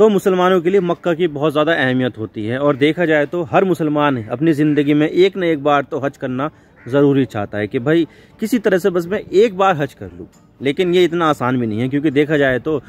तो मुसलमानों के लिए मक्का की बहुत ज़्यादा अहमियत होती है और देखा जाए तो हर मुसलमान अपनी ज़िंदगी में एक न एक बार तो हज करना ज़रूरी चाहता है कि भाई किसी तरह से बस मैं एक बार हज कर लूँ लेकिन ये इतना आसान भी नहीं है क्योंकि देखा जाए तो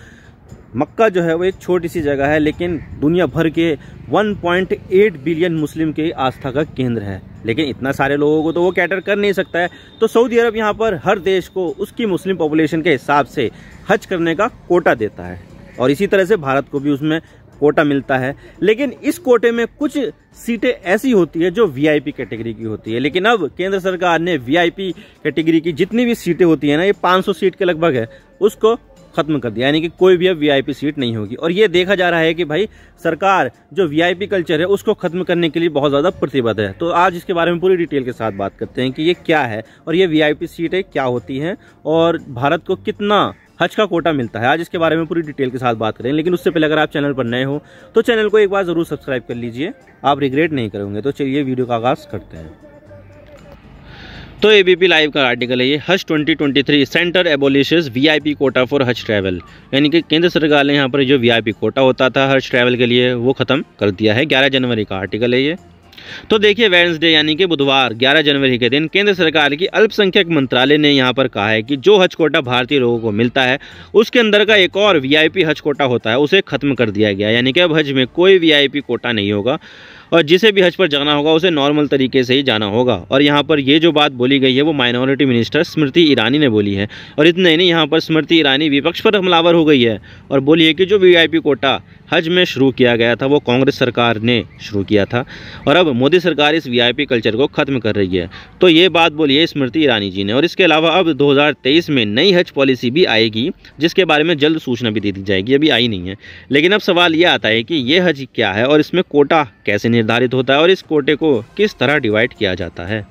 मक्का जो है वो एक छोटी सी जगह है लेकिन दुनिया भर के 1.8 बिलियन मुस्लिम के आस्था का केंद्र है लेकिन इतना सारे लोगों को तो वो कैटर कर नहीं सकता है तो सऊदी अरब यहाँ पर हर देश को उसकी मुस्लिम पॉपुलेशन के हिसाब से हज करने का कोटा देता है और इसी तरह से भारत को भी उसमें कोटा मिलता है लेकिन इस कोटे में कुछ सीटें ऐसी होती है जो वीआईपी कैटेगरी की होती है लेकिन अब केंद्र सरकार ने वीआईपी कैटेगरी की जितनी भी सीटें होती है ना ये 500 सीट के लगभग है उसको खत्म कर दिया यानी कि कोई भी अब वीआईपी सीट नहीं होगी और ये देखा जा रहा है कि भाई सरकार जो वीआईपी कल्चर है उसको खत्म करने के लिए बहुत ज़्यादा प्रतिबद्ध है तो आज इसके बारे में पूरी डिटेल के साथ बात करते हैं कि ये क्या है और ये वीआईपी सीटें क्या होती हैं और भारत को कितना हज का कोटा मिलता है आज इसके बारे में पूरी डिटेल के साथ बात करें लेकिन उससे पहले अगर आप चैनल पर नए हो तो चैनल को एक बार ज़रूर सब्सक्राइब कर लीजिए आप रिग्रेट नहीं करोगे तो चलिए वीडियो का आगाज़ करते हैं तो एबीपी लाइव का आर्टिकल है ये हज 2023 centre I VIP quota for हज ट्रैवल यानी कि केंद्र सरकार ने यहाँ पर जो वीआईपी कोटा होता था हज ट्रैवल के लिए वो ख़त्म कर दिया है 11 जनवरी का आर्टिकल है ये तो देखिए वेडनेसडे यानी कि बुधवार 11 जनवरी के दिन केंद्र सरकार की अल्पसंख्यक मंत्रालय ने यहाँ पर कहा है कि जो हज कोटा भारतीय लोगों को मिलता है उसके अंदर का एक और वीआईपी हज कोटा होता है उसे खत्म कर दिया गया यानी कि अब हज में कोई वीआईपी कोटा नहीं होगा और जिसे भी हज पर जाना होगा उसे नॉर्मल तरीके से ही जाना होगा और यहाँ पर ये जो बात बोली गई है वो माइनॉरिटी मिनिस्टर स्मृति ईरानी ने बोली है और इतने ही नहीं यहाँ पर स्मृति ईरानी विपक्ष पर हमलावर हो गई है और बोली है कि जो वीआईपी कोटा हज में शुरू किया गया था वो कांग्रेस सरकार ने शुरू किया था और अब मोदी सरकार इस वीआईपी कल्चर को ख़त्म कर रही है तो ये बात बोलिए स्मृति ईरानी जी ने और इसके अलावा अब 2023 में नई हज पॉलिसी भी आएगी जिसके बारे में जल्द सूचना भी दे दी जाएगी अभी आई नहीं है लेकिन अब सवाल ये आता है कि ये हज क्या है और इसमें कोटा कैसे निर्धारित होता है और इस कोटे को किस तरह डिवाइड किया जाता है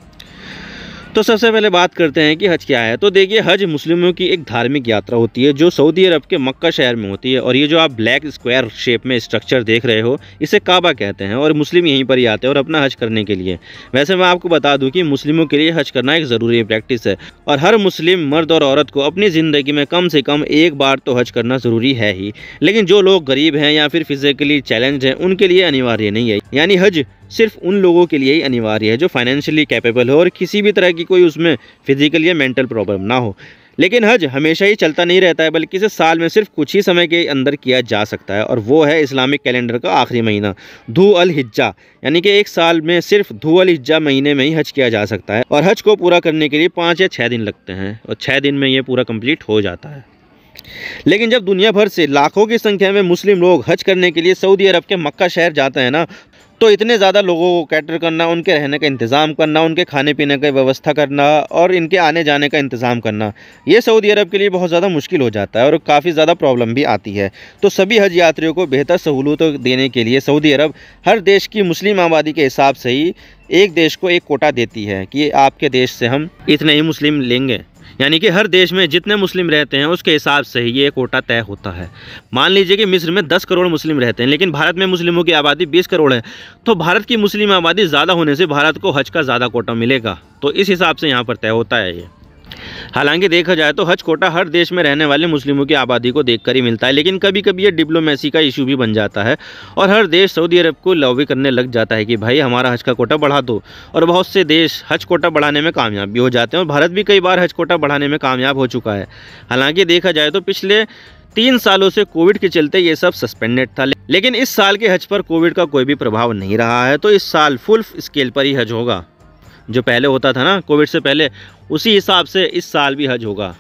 तो सबसे पहले बात करते हैं कि हज क्या है तो देखिए हज मुस्लिमों की एक धार्मिक यात्रा होती है जो सऊदी अरब के मक्का शहर में होती है और ये जो आप ब्लैक स्क्वायर शेप में स्ट्रक्चर देख रहे हो इसे काबा कहते हैं और मुस्लिम यहीं पर ही आते हैं और अपना हज करने के लिए वैसे मैं आपको बता दूँ कि मुस्लिमों के लिए हज करना एक ज़रूरी प्रैक्टिस है और हर मुस्लिम मर्द और औरत को अपनी ज़िंदगी में कम से कम एक बार तो हज करना ज़रूरी है ही लेकिन जो लोग गरीब हैं या फिर फिज़िकली चैलेंज हैं उनके लिए अनिवार्य नहीं है यानी हज सिर्फ उन लोगों के लिए ही अनिवार्य है जो फाइनेंशियली कैपेबल हो और किसी भी तरह की कोई उसमें फिजिकल या मेंटल प्रॉब्लम ना हो लेकिन हज हमेशा ही चलता नहीं रहता है बल्कि इसे साल में सिर्फ कुछ ही समय के अंदर किया जा सकता है और वो है इस्लामिक कैलेंडर का आखिरी महीना धू अल हिज्जा यानी कि एक साल में सिर्फ धू अल हिज्जा महीने में ही हज किया जा सकता है और हज को पूरा करने के लिए पाँच या छः दिन लगते हैं और छः दिन में ये पूरा कम्प्लीट हो जाता है लेकिन जब दुनिया भर से लाखों की संख्या में मुस्लिम लोग हज करने के लिए सऊदी अरब के मक्का शहर जाते हैं ना तो इतने ज़्यादा लोगों को कैटर करना उनके रहने का इंतज़ाम करना उनके खाने पीने का व्यवस्था करना और इनके आने जाने का इंतज़ाम करना ये सऊदी अरब के लिए बहुत ज़्यादा मुश्किल हो जाता है और काफ़ी ज़्यादा प्रॉब्लम भी आती है तो सभी हज यात्रियों को बेहतर सहूलत देने के लिए सऊदी अरब हर देश की मुस्लिम आबादी के हिसाब से ही एक देश को एक कोटा देती है कि आपके देश से हम इतने ही मुस्लिम लेंगे यानी कि हर देश में जितने मुस्लिम रहते हैं उसके हिसाब से ही ये कोटा तय होता है मान लीजिए कि मिस्र में दस करोड़ मुस्लिम रहते हैं लेकिन भारत में मुस्लिमों की आबादी बीस करोड़ है तो भारत की मुस्लिम आबादी ज़्यादा होने से भारत को हज का ज़्यादा कोटा मिलेगा तो इस हिसाब से यहाँ पर तय होता है ये हालांकि देखा जाए तो हज कोटा हर देश में रहने वाले मुस्लिमों की आबादी को देखकर ही मिलता है लेकिन कभी कभी ये डिप्लोमेसी का इशू भी बन जाता है और हर देश सऊदी अरब को लॉबी करने लग जाता है कि भाई हमारा हज का कोटा बढ़ा दो और बहुत से देश हज कोटा बढ़ाने में कामयाब भी हो जाते हैं और भारत भी कई बार हज कोटा बढ़ाने में कामयाब हो चुका है हालाँकि देखा जाए तो पिछले तीन सालों से कोविड के चलते ये सब सस्पेंडेड था लेकिन इस साल के हज पर कोविड का कोई भी प्रभाव नहीं रहा है तो इस साल फुल स्केल पर ही हज होगा जो पहले होता था ना कोविड से पहले उसी हिसाब से इस साल भी हज होगा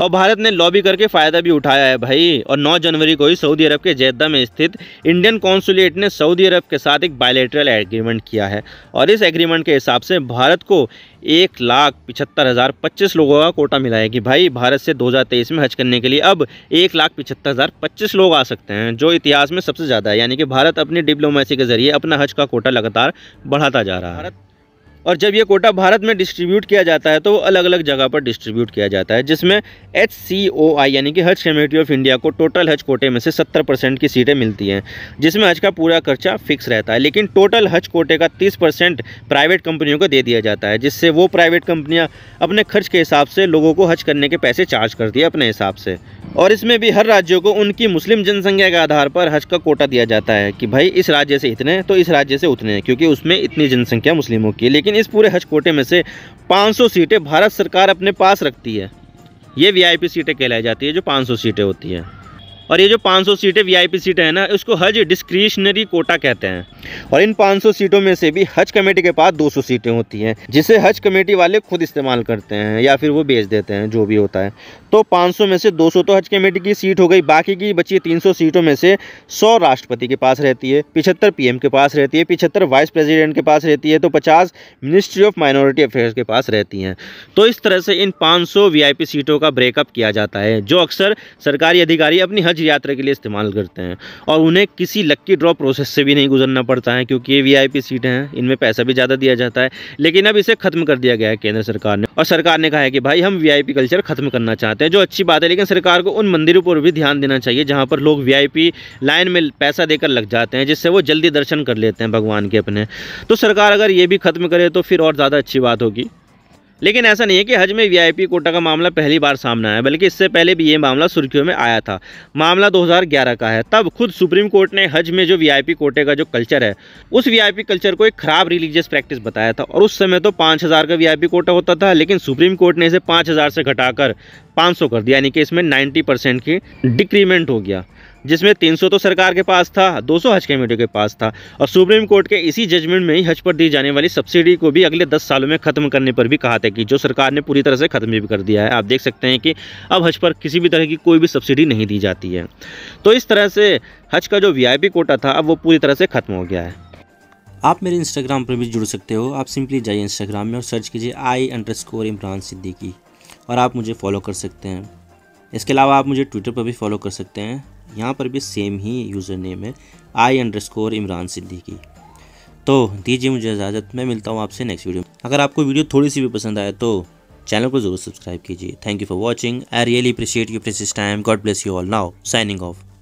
और भारत ने लॉबी करके फ़ायदा भी उठाया है भाई और 9 जनवरी को ही सऊदी अरब के जैदा में स्थित इंडियन कौंसुलेट ने सऊदी अरब के साथ एक बायलेटरल एग्रीमेंट किया है और इस एग्रीमेंट के हिसाब से भारत को एक लाख पिछहत्तर हज़ार पच्चीस लोगों का कोटा मिला है कि भाई भारत से 2023 में हज करने के लिए अब एक लाख पिछहत्तर हज़ार पच्चीस लोग आ सकते हैं जो इतिहास में सबसे ज़्यादा है यानी कि भारत अपनी डिप्लोमेसी के जरिए अपना हज का कोटा लगातार बढ़ाता जा रहा है भारत और जब ये कोटा भारत में डिस्ट्रीब्यूट किया जाता है तो वो अलग अलग जगह पर डिस्ट्रीब्यूट किया जाता है जिसमें एच सी ओ आई यानी कि हज कमेटी ऑफ इंडिया को टोटल हज कोटे में से सत्तर परसेंट की सीटें मिलती हैं जिसमें हज का पूरा खर्चा फिक्स रहता है लेकिन टोटल हज कोटे का तीस परसेंट प्राइवेट कंपनियों को दे दिया जाता है जिससे वो प्राइवेट कंपनियाँ अपने खर्च के हिसाब से लोगों को हज करने के पैसे चार्ज करती है अपने हिसाब से और इसमें भी हर राज्यों को उनकी मुस्लिम जनसंख्या के आधार पर हज का कोटा दिया जाता है कि भाई इस राज्य से इतने तो इस राज्य से उतने क्योंकि उसमें इतनी जनसंख्या मुस्लिमों की है लेकिन इस पूरे हज कोटे में से 500 सीटें भारत सरकार अपने पास रखती है ये वीआईपी सीटें कहलाई जाती है जो 500 सीटें होती हैं और ये जो 500 सीटें वीआईपी सीटें हैं ना इसको हज डिस्क्रिशनरी कोटा कहते हैं और इन 500 सीटों में से भी हज कमेटी के पास 200 सीटें होती हैं जिसे हज कमेटी वाले खुद इस्तेमाल करते हैं या फिर वो बेच देते हैं जो भी होता है तो 500 में से 200 तो हज कमेटी की सीट हो गई बाकी की बची 300 सीटों में से 100 राष्ट्रपति के पास रहती है पिछहत्तर पी के पास रहती है पिछहत्तर वाइस प्रेजिडेंट के पास रहती है तो पचास मिनिस्ट्री ऑफ माइनॉरिटी अफेयर्स के पास रहती हैं तो इस तरह से इन पाँच सौ सीटों का ब्रेकअप किया जाता है जो अक्सर सरकारी अधिकारी अपनी हज हज यात्रा के लिए इस्तेमाल करते हैं और उन्हें किसी लक्की ड्रॉ प्रोसेस से भी नहीं गुजरना पड़ता है क्योंकि ये वीआईपी सीटें हैं इनमें पैसा भी ज़्यादा दिया जाता है लेकिन अब इसे ख़त्म कर दिया गया है केंद्र सरकार ने और सरकार ने कहा है कि भाई हम वी कल्चर ख़त्म करना चाहते हैं जो अच्छी बात है लेकिन सरकार को उन मंदिरों पर भी ध्यान देना चाहिए जहाँ पर लोग वी लाइन में पैसा देकर लग जाते हैं जिससे वो जल्दी दर्शन कर लेते हैं भगवान के अपने तो सरकार अगर ये भी ख़त्म करे तो फिर और ज़्यादा अच्छी बात होगी लेकिन ऐसा नहीं है कि हज में वीआईपी कोटा का मामला पहली बार सामने आया बल्कि इससे पहले भी ये मामला सुर्खियों में आया था मामला 2011 का है तब खुद सुप्रीम कोर्ट ने हज में जो वीआईपी कोटे का जो कल्चर है उस वीआईपी कल्चर को एक खराब रिलीजियस प्रैक्टिस बताया था और उस समय तो पाँच का वीआईपी कोटा होता था लेकिन सुप्रीम कोर्ट ने इसे पाँच से घटाकर पाँच कर दिया यानी कि इसमें नाइन्टी परसेंट की डिक्रीमेंट हो गया जिसमें 300 तो सरकार के पास था 200 हज कमेटी के पास था और सुप्रीम कोर्ट के इसी जजमेंट में ही हज पर दी जाने वाली सब्सिडी को भी अगले 10 सालों में ख़त्म करने पर भी कहा था कि जो सरकार ने पूरी तरह से ख़त्म भी कर दिया है आप देख सकते हैं कि अब हज पर किसी भी तरह की कोई भी सब्सिडी नहीं दी जाती है तो इस तरह से हज का जो वी कोटा था अब वो पूरी तरह से ख़त्म हो गया है आप मेरे इंस्टाग्राम पर भी जुड़ सकते हो आप सिंपली जाइए इंस्टाग्राम में और सर्च कीजिए I underscore Imran Siddiqui और आप मुझे फॉलो कर सकते हैं इसके अलावा आप मुझे ट्विटर पर भी फॉलो कर सकते हैं यहाँ पर भी सेम ही यूज़र नेम है I underscore Imran Siddiqui तो दीजिए मुझे इजाज़त मैं मिलता हूँ आपसे नेक्स्ट वीडियो अगर आपको वीडियो थोड़ी सी भी पसंद आए तो चैनल को जरूर सब्सक्राइब कीजिए thank you for watching I really appreciate you precious time God bless you all now signing of